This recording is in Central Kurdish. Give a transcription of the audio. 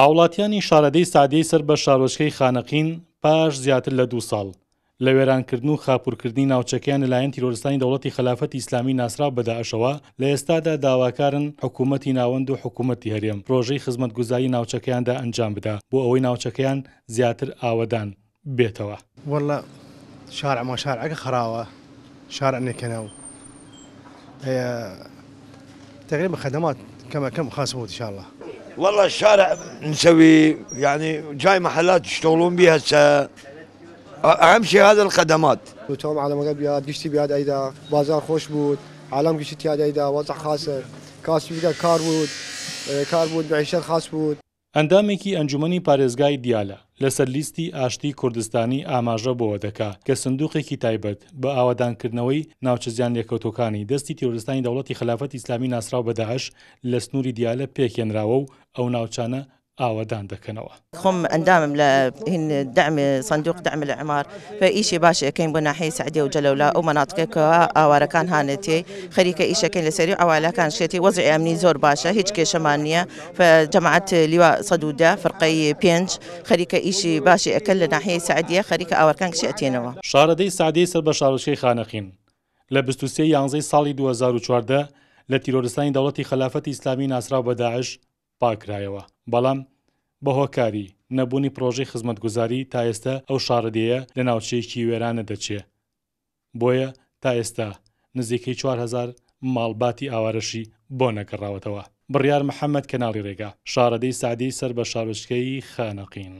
هاوڵاتیانی شارەدەی سادەی سەر بە شارۆچکەی خانەقین پاش زیاتر لە دوو ساڵ لە وێرانکردن و خاپورکردنی ناوچەکەیان لەلایەن تیرۆستانی دەوڵەتی خلافەت ئیسلامی ناسرا بەداعشەوە لە ئێستادا داواکارن حکوومەتتی ناوەند و حکوومەتتی هەرێم ڕۆژەی خزمەت گوزایی ناوچەکەیاندا ئەنجام بدا بۆ ئەوەی ناوچەکەیان زیاتر ئاوەدان بێتەوە وەڵە شارعما شارعەکە خراوە شارع نێکەنەوە تقریبا خدمات كما كم خاص هو ان شاء الله والله الشارع نسوي يعني جاي محلات يشتغلون بها هسه اهم شيء هذا الخدمات توم على مغبيات قشتي بياد ايدا بازار خوش بود عالم قشتي هذا ايدا وضع خاصه كاس بيدا كار بود إيه، كار بود بعيشر خاص بود ئەندامێکی ئەنجومی پارێزگای دیالە لەسەر لیستی ئاشتی کوردستانی ئاماژە بۆەوە دەکا کە سندوقێکی تایبەت بە ئاوادانکردنەوەی ناوچەزیان لێکەوتەکانی دەستی تیرۆستانی دەوڵەتی خلافەت ئیسلامی ناسرااو بەداعش لە سنووری دیالە پێکێنراوە و ئەو ناوچانە ئاوادان دەکەنەوە خۆم ئەندامم لە دەمی سندوق دەم لە عمار بە ئیشی باشەکەین بۆ ناحی سعدی و جەلەولا ئەو مناتقێکەوە ئاوارەکان هاانێتی خەریکە ئیشەکەین لەسەری ئەووالاکان شێتی وەز ئەمنی زۆر باشە هیچ کێشەمان نییە جەماعات لیوا سەدودا فرقی پێنج خەریکە ئیشی باشی ئەکەل لە ناحی سعدیە خەریکە ئاوارکان کشێتێنەوە شارەدەی سعدی سەر بە شارشەی خانەخین لە 23 یانزەی ساڵی 2014 لە تیرۆرستانی دەوڵەتی خلافەتی ئیسلامی ناسرا بەداعش پاکرایەوە بەڵام بە هۆکاری نەبوونی پرۆژی خزمەتگوزاری تا ئێستا ئەو شارەدەیە لە ناوچەیەکی وێرانە دەچێ بۆیە تا ئێستا نزیکەی 4هزار ماڵباتی ئاوارەشی بۆ نەکەڕاوەتەوە بڕیار محەممەد کەناڵی ڕێگا شارەدەی سادی سەر بە شارۆچکەی خانەقین